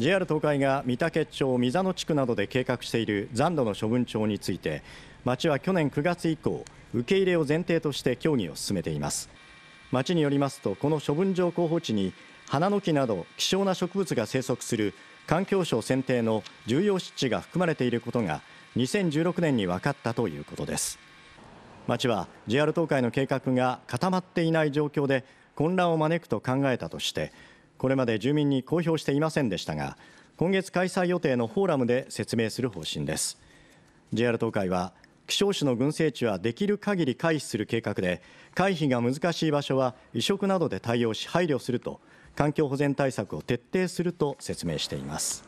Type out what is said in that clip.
JR 東海が御嶽町三座野地区などで計画している残土の処分帳について町は去年9月以降受け入れを前提として協議を進めています町によりますとこの処分場候補地に花の木など希少な植物が生息する環境省選定の重要湿地が含まれていることが2016年に分かったということです町は JR 東海の計画が固まっていない状況で混乱を招くと考えたとしてこれまで住民に公表していませんでしたが今月開催予定のフォーラムで説明する方針です JR 東海は希少種の群生地はできる限り回避する計画で回避が難しい場所は移植などで対応し配慮すると環境保全対策を徹底すると説明しています